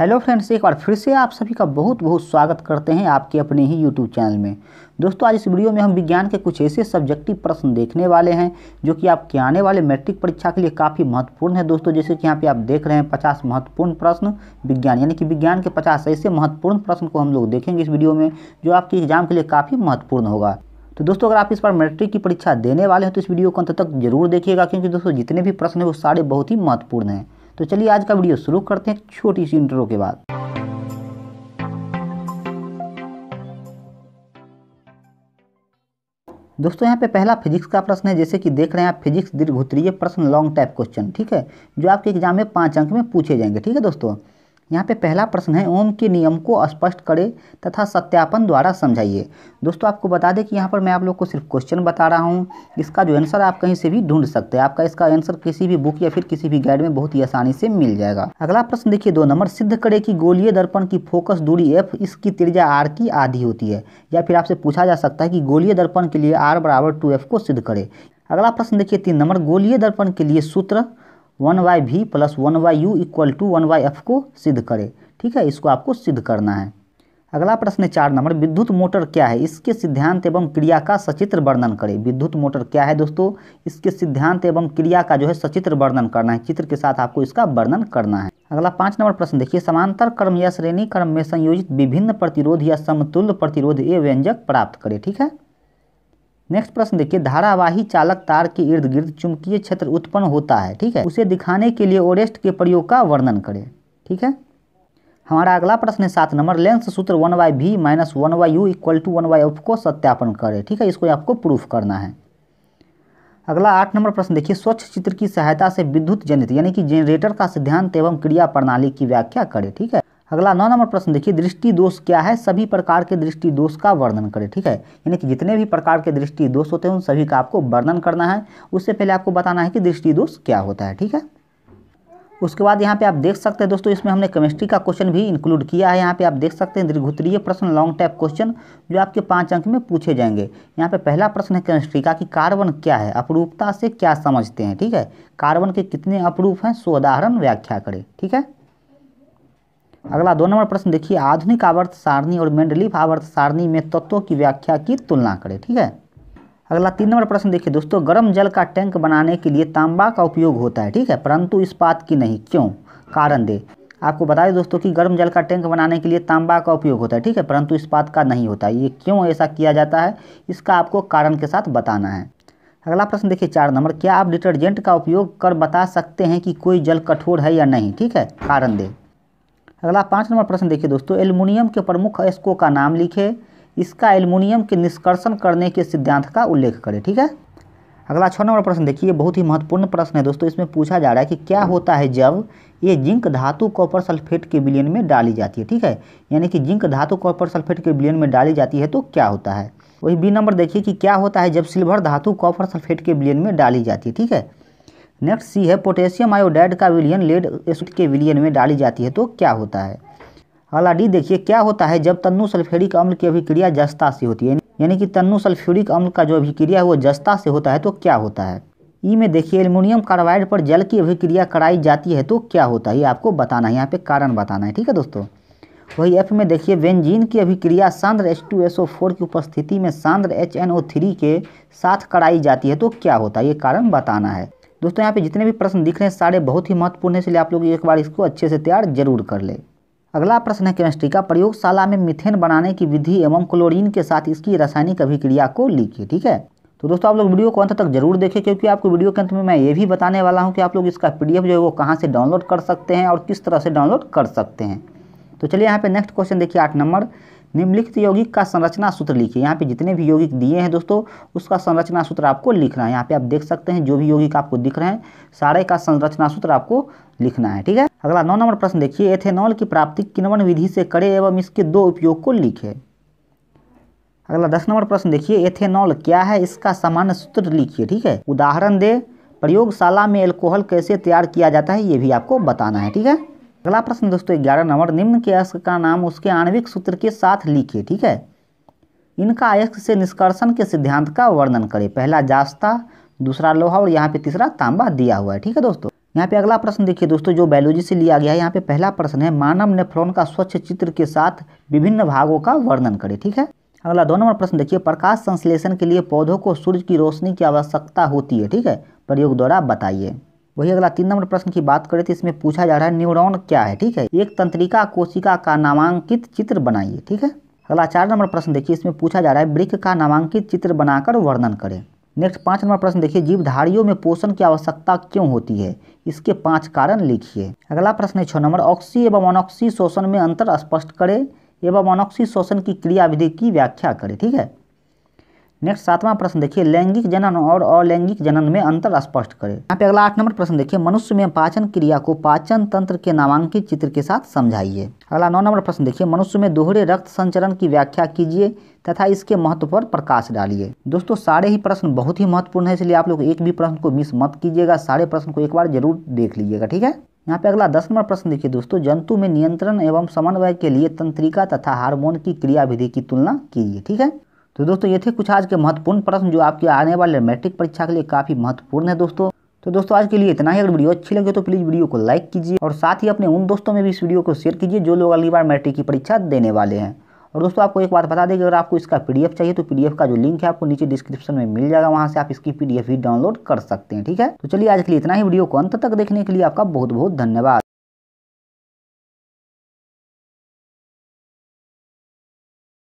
hello friends एक बार फिर से आप सभी का बहुत बहुत स्वागत करते हैं आपके अपने ही यूट्यूब चैनल में दोस्तों आज इस वीडियो में हम विज्ञान के कुछ ऐसे सब्जेक्टिव प्रश्न देखने वाले हैं जो कि आपके आने वाले मैट्रिक परीक्षा के लिए काफ़ी महत्वपूर्ण है दोस्तों जैसे कि यहाँ पे आप देख रहे हैं पचास महत्वपूर्ण प्रश्न विज्ञान यानी कि विज्ञान के पचास ऐसे महत्वपूर्ण प्रश्न को हम लोग देखेंगे इस वीडियो में जो आपके एग्जाम के लिए काफ़ी महत्वपूर्ण होगा तो दोस्तों अगर आप इस बार मैट्रिक की परीक्षा देने वाले हैं तो इस वीडियो को अंत तक जरूर देखिएगा क्योंकि दोस्तों जितने भी प्रश्न हैं वो सारे बहुत ही महत्वपूर्ण हैं तो चलिए आज का वीडियो शुरू करते हैं छोटी सी इंटरव्यू के बाद दोस्तों यहाँ पे पहला फिजिक्स का प्रश्न है जैसे कि देख रहे हैं आप फिजिक्स दीर्घ उत्तरीय प्रश्न लॉन्ग टाइप क्वेश्चन ठीक है जो आपके एग्जाम में पाँच अंक में पूछे जाएंगे ठीक है दोस्तों यहाँ पे पहला प्रश्न है ओम के नियम को स्पष्ट करें तथा सत्यापन द्वारा समझाइए दोस्तों आपको बता दें कि यहाँ पर मैं आप लोग को सिर्फ क्वेश्चन बता रहा हूँ इसका जो आंसर आप कहीं से भी ढूंढ सकते हैं आपका इसका आंसर किसी भी बुक या फिर किसी भी गाइड में बहुत ही आसानी से मिल जाएगा अगला प्रश्न देखिए दो नंबर सिद्ध करे कि गोलीय दर्पण की फोकस दूरी एफ इसकी त्रिज्या आर की आधी होती है या फिर आपसे पूछा जा सकता है कि गोलीय दर्पण के लिए आर बराबर टू एफ को सिद्ध करे अगला प्रश्न देखिए तीन नंबर गोलीय दर्पण के लिए सूत्र one by v plus one by u equal to one by f को सिद्ध करें ठीक है इसको आपको सिद्ध करना है अगला प्रश्न है चार नंबर विद्युत मोटर क्या है इसके सिद्धांत एवं क्रिया का सचित्र वर्णन करें विद्युत मोटर क्या है दोस्तों इसके सिद्धांत एवं क्रिया का जो है सचित्र वर्णन करना है चित्र के साथ आपको इसका वर्णन करना है अगला पाँच नंबर प्रश्न देखिए समांतर कर्म या श्रेणी कर्म में संयोजित विभिन्न प्रतिरोध या समतुल्य प्रतिरोध ये व्यंजक प्राप्त करें ठीक है नेक्स्ट प्रश्न देखिए धारावाही चालक तार के इर्द गिर्द चुंबकीय क्षेत्र उत्पन्न होता है ठीक है उसे दिखाने के लिए ओरेस्ट के प्रयोग का वर्णन करें ठीक है हमारा अगला प्रश्न है सात नंबर लेंस सूत्र one by v minus one by u equal to one by f को सत्यापन करें ठीक है इसको आपको प्रूफ करना है अगला आठ नंबर प्रश्न देखिए स्वच्छ चित्र की सहायता से विद्युत जनित यानी कि जेनरेटर का सिद्धांत एवं क्रिया प्रणाली की व्याख्या करें ठीक है अगला नौ नंबर प्रश्न देखिए दृष्टि दोष क्या है सभी प्रकार के दृष्टि दोष का वर्णन करें ठीक है यानी कि जितने भी प्रकार के दृष्टि दोष होते हैं उन सभी का आपको वर्णन करना है उससे पहले आपको बताना है कि दृष्टि दोष क्या होता है ठीक है उसके बाद यहाँ पे आप देख सकते हैं दोस्तों इसमें हमने केमिस्ट्री का क्वेश्चन भी इंक्लूड किया है यहाँ पे आप देख सकते हैं दीर्घोत्तरीय प्रश्न लॉन्ग टाइप क्वेश्चन जो आपके पाँच अंक में पूछे जाएंगे यहाँ पे पहला प्रश्न है केमिस्ट्री का कि कार्बन क्या है अपरूपता से क्या समझते हैं ठीक है कार्बन के कितने अपरूप हैं सो उदाहरण व्याख्या करें ठीक है अगला दो नंबर प्रश्न देखिए आधुनिक आवर्त सारणी और मेंडलीफ आवर्त सारणी में तत्वों की व्याख्या की तुलना करें ठीक है अगला तीन नंबर प्रश्न देखिए दोस्तों गर्म जल का टैंक बनाने के लिए तांबा का उपयोग होता है ठीक है परंतु इस्पात की नहीं क्यों कारण दे आपको बता दें दोस्तों कि गर्म जल का टैंक बनाने के लिए तांबा का उपयोग होता है ठीक है परंतु इस्पात का नहीं होता ये क्यों ऐसा किया जाता है इसका आपको कारण के साथ बताना है अगला प्रश्न देखिए चार नंबर क्या आप डिटर्जेंट का उपयोग कर बता सकते हैं कि कोई जल कठोर है या नहीं ठीक है कारण दे अगला पाँच नंबर प्रश्न देखिए दोस्तों एल्युमिनियम के प्रमुख अयस्कों का नाम लिखे इसका एल्युमिनियम के निष्कर्षण करने के सिद्धांत का उल्लेख करें ठीक है अगला छः नंबर प्रश्न देखिए बहुत ही महत्वपूर्ण प्रश्न है दोस्तों इसमें पूछा जा रहा है कि क्या होता है जब ये जिंक धातु कॉपर सल्फेट के बिलियन में डाली जाती है ठीक है यानी कि जिंक धातु कॉपर सल्फेट के बिलियन में डाली जाती है तो क्या होता है वही बी नंबर देखिए कि क्या होता है जब सिल्वर धातु कॉपर सल्फेट के बिलियन में डाली जाती है ठीक है नेक्स्ट सी है पोटेशियम आयोडाइड का विलियन लेड एसिड के विलियन में डाली जाती है तो क्या होता है अला डी देखिए क्या होता है जब तन्नु सल्फ्यूरिक अम्ल की अभिक्रिया जस्ता से होती है यानी कि तन्नु सल्फ्यूरिक अम्ल का जो अभिक्रिया है वो जस्ता से होता है तो क्या होता है ई e में देखिए एल्यूमिनियम कार्बाइड पर जल की अभिक्रिया कराई जाती है तो क्या होता है ये आपको बताना है यहाँ पे कारण बताना है ठीक है दोस्तों वही एफ में देखिए बेंजीन की अभिक्रिया सांद्र H two S O four की उपस्थिति में सांद्र एच एन ओ थ्री के साथ कराई जाती है तो क्या होता है ये कारण बताना है दोस्तों यहाँ पे जितने भी प्रश्न दिख रहे हैं सारे बहुत ही महत्वपूर्ण है इसलिए आप लोग एक बार इसको अच्छे से तैयार जरूर कर ले अगला प्रश्न है केमिस्ट्री का प्रयोगशाला में मिथेन बनाने की विधि एवं क्लोरीन के साथ इसकी रासायनिक अभिक्रिया को लिखिए ठीक है तो दोस्तों आप लोग वीडियो को अंत तक जरूर देखें क्योंकि आपको वीडियो के अंत में मैं ये भी बताने वाला हूँ कि आप लोग इसका पी जो है वो कहाँ से डाउनलोड कर सकते हैं और किस तरह से डाउनलोड कर सकते हैं तो चलिए यहाँ पे नेक्स्ट क्वेश्चन देखिए आठ नंबर निम्नलिखित यौगिक का संरचना सूत्र लिखिए यहाँ पे जितने भी यौगिक दिए हैं दोस्तों उसका संरचना सूत्र आपको लिखना है यहाँ पे आप देख सकते हैं जो भी यौगिक आपको दिख रहे हैं सारे का संरचना सूत्र आपको लिखना है ठीक है अगला नौ नंबर प्रश्न देखिए एथेनॉल की प्राप्ति किनवन विधि से करे एवं इसके दो उपयोग को लिखे अगला दस नंबर प्रश्न देखिए एथेनॉल क्या है इसका सामान्य सूत्र लिखिए ठीक है उदाहरण दे प्रयोगशाला में एल्कोहल कैसे तैयार किया जाता है ये भी आपको बताना है ठीक है अगला प्रश्न दोस्तों ग्यारह नंबर निम्न के अस्क का नाम उसके आणविक सूत्र के साथ लिखिए ठीक है इनका अयस्क से निष्कर्षण के सिद्धांत का वर्णन करें पहला जास्ता दूसरा लोहा और यहाँ पे तीसरा तांबा दिया हुआ है ठीक है दोस्तों यहाँ पे अगला प्रश्न देखिए दोस्तों जो बायोलॉजी से लिया गया है यहाँ पे पहला प्रश्न है मानव नेफ्रॉन का स्वच्छ चित्र के साथ विभिन्न भागों का वर्णन करें ठीक है अगला दो नंबर प्रश्न देखिए प्रकाश संश्लेषण के लिए पौधों को सूर्य की रोशनी की आवश्यकता होती है ठीक है प्रयोग द्वारा बताइए वही अगला तीन नंबर प्रश्न की बात करें तो इसमें पूछा जा रहा है न्यूरॉन क्या है ठीक है एक तंत्रिका कोशिका का नामांकित चित्र बनाइए ठीक है अगला चार नंबर प्रश्न देखिए इसमें पूछा जा रहा है वृक्ष का नामांकित चित्र बनाकर वर्णन करें नेक्स्ट पाँच नंबर प्रश्न देखिए जीवधारियों में पोषण की आवश्यकता क्यों होती है इसके पाँच कारण लिखिए अगला प्रश्न है छः नंबर ऑक्सी एवं अनऑक्सी शोषण में अंतर स्पष्ट करें एवं अनऑक्सी शोषण की क्रियाविधि की व्याख्या करें ठीक है नेक्स्ट सातवां प्रश्न देखिए लैंगिक जनन और अलैंगिक जनन में अंतर स्पष्ट करें यहाँ पे अगला आठ नंबर प्रश्न देखिए मनुष्य में पाचन क्रिया को पाचन तंत्र के नामांकित चित्र के साथ समझाइए अगला नौ नंबर प्रश्न देखिए मनुष्य में दोहरे रक्त संचरण की व्याख्या कीजिए तथा इसके महत्व पर प्रकाश डालिए दोस्तों सारे ही प्रश्न बहुत ही महत्वपूर्ण है इसलिए आप लोग एक भी प्रश्न को मिस मत कीजिएगा सारे प्रश्न को एक बार जरूर देख लीजिएगा ठीक है यहाँ पे अगला दस नंबर प्रश्न देखिए दोस्तों जंतु में नियंत्रण एवं समन्वय के लिए तंत्रिका तथा हार्मोन की क्रियाविधि की तुलना कीजिए ठीक है तो दोस्तों ये थे कुछ आज के महत्वपूर्ण प्रश्न जो आपके आने वाले मैट्रिक परीक्षा के लिए काफ़ी महत्वपूर्ण है दोस्तों तो दोस्तों आज के लिए इतना ही अगर वीडियो अच्छी लगे तो प्लीज़ वीडियो को लाइक कीजिए और साथ ही अपने उन दोस्तों में भी इस वीडियो को शेयर कीजिए जो लोग अगली बार मैट्रिक की परीक्षा देने वाले हैं और दोस्तों आपको एक बात बता दें कि अगर आपको इसका पीडीएफ चाहिए तो पीडीएफ का जो लिंक है आपको नीचे डिस्क्रिप्शन में मिल जाएगा वहाँ से आप इसकी पीडीएफ भी डाउनलोड कर सकते हैं ठीक है तो चलिए आज के लिए इतना ही वीडियो को अंत तक देखने के लिए आपका बहुत बहुत धन्यवाद